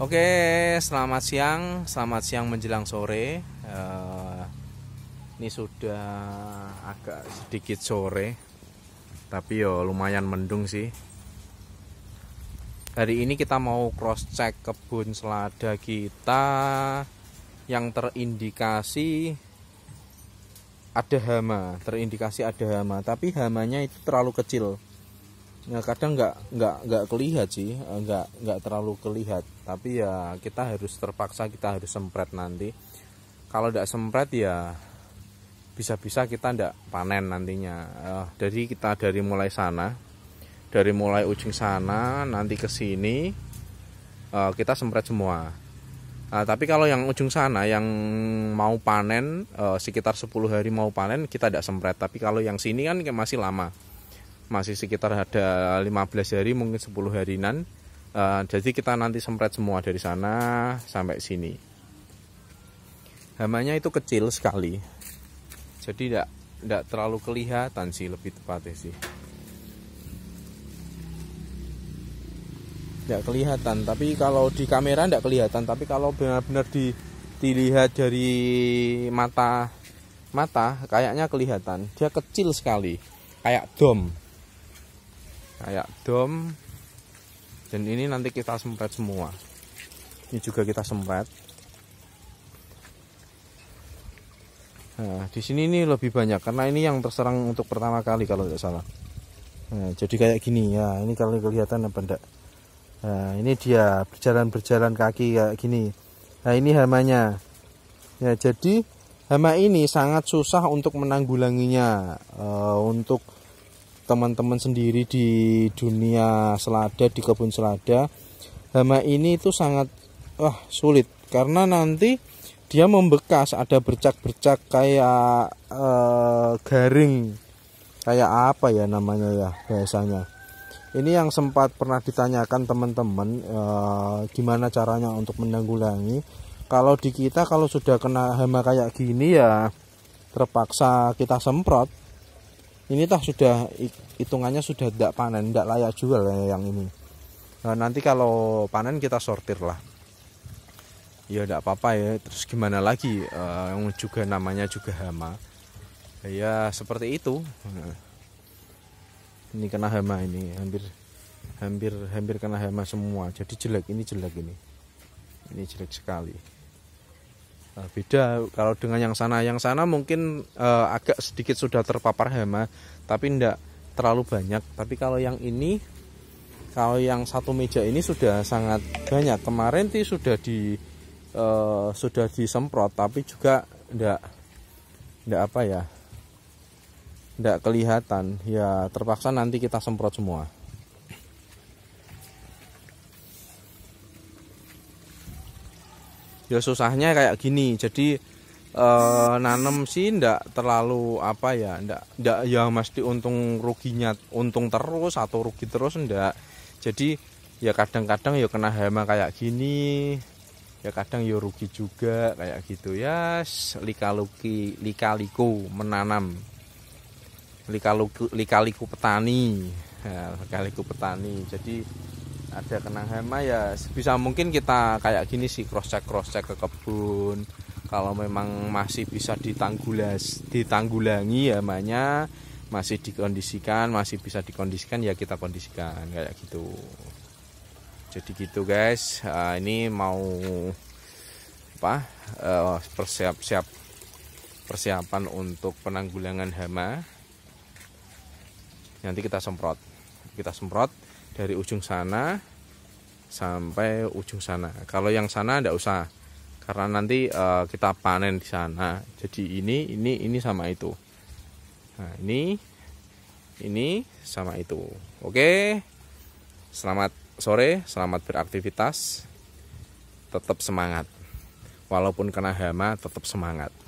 Oke, selamat siang, selamat siang menjelang sore. Eh, ini sudah agak sedikit sore, tapi yo lumayan mendung sih. Hari ini kita mau cross check kebun selada kita yang terindikasi ada hama, terindikasi ada hama, tapi hamanya itu terlalu kecil ya kadang nggak nggak nggak kelihat sih eh, nggak nggak terlalu kelihat tapi ya kita harus terpaksa kita harus semprot nanti kalau tidak semprot ya bisa-bisa kita tidak panen nantinya uh, jadi kita dari mulai sana dari mulai ujung sana nanti ke sini uh, kita semprot semua Uh, tapi kalau yang ujung sana yang mau panen uh, sekitar 10 hari mau panen kita tidak semprot Tapi kalau yang sini kan masih lama masih sekitar ada 15 hari mungkin 10 harinan uh, jadi kita nanti semprot semua dari sana sampai sini hamanya itu kecil sekali jadi tidak tidak terlalu kelihatan sih lebih tepatnya sih tidak kelihatan tapi kalau di kamera tidak kelihatan tapi kalau benar-benar di dilihat dari mata mata kayaknya kelihatan dia kecil sekali kayak dom kayak dom dan ini nanti kita semprot semua ini juga kita semprot nah di sini ini lebih banyak karena ini yang terserang untuk pertama kali kalau tidak salah nah, jadi kayak gini ya ini kalau kelihatan apa enggak nah, ini dia berjalan-berjalan kaki kayak gini nah ini hamanya ya jadi hama ini sangat susah untuk menanggulanginya uh, untuk teman-teman sendiri di dunia selada di kebun selada hama ini itu sangat wah sulit karena nanti dia membekas ada bercak-bercak kayak eh, garing kayak apa ya namanya ya biasanya ini yang sempat pernah ditanyakan teman-teman eh, gimana caranya untuk menanggulangi kalau di kita kalau sudah kena hama kayak gini ya terpaksa kita semprot ini toh sudah hitungannya sudah tidak panen tidak layak jual ya yang ini nah, nanti kalau panen kita sortir lah ya tidak apa-apa ya terus gimana lagi uh, yang juga namanya juga hama ya seperti itu nah, ini kena hama ini hampir hampir hampir kena hama semua jadi jelek ini jelek ini ini jelek sekali Eh, beda kalau dengan yang sana. Yang sana mungkin uh, agak sedikit sudah terpapar hama, tapi tidak terlalu banyak. Tapi kalau yang ini, kalau yang satu meja ini sudah sangat banyak. Kemarin sih sudah di uh, sudah disemprot, tapi juga tidak tidak apa ya, tidak kelihatan. Ya terpaksa nanti kita semprot semua. ya susahnya kayak gini jadi eh, nanam sih ndak terlalu apa ya ndak ndak ya mesti untung ruginya untung terus atau rugi terus ndak jadi ya kadang-kadang ya kena hama kayak gini ya kadang ya rugi juga kayak gitu ya Lika liku menanam lika liku petani lika liku petani jadi ada kenang hama ya bisa mungkin kita kayak gini sih cross check cross check ke kebun kalau memang masih bisa ditanggulas ditanggulangi hamanya ya, masih dikondisikan masih bisa dikondisikan ya kita kondisikan kayak gitu jadi gitu guys uh, ini mau apa uh, eh, persiap siap persiapan untuk penanggulangan hama nanti kita semprot kita semprot dari ujung sana sampai ujung sana. Kalau yang sana tidak usah karena nanti uh, kita panen di sana. Jadi ini ini ini sama itu. Nah, ini ini sama itu. Oke. Selamat sore, selamat beraktivitas. Tetap semangat. Walaupun kena hama tetap semangat.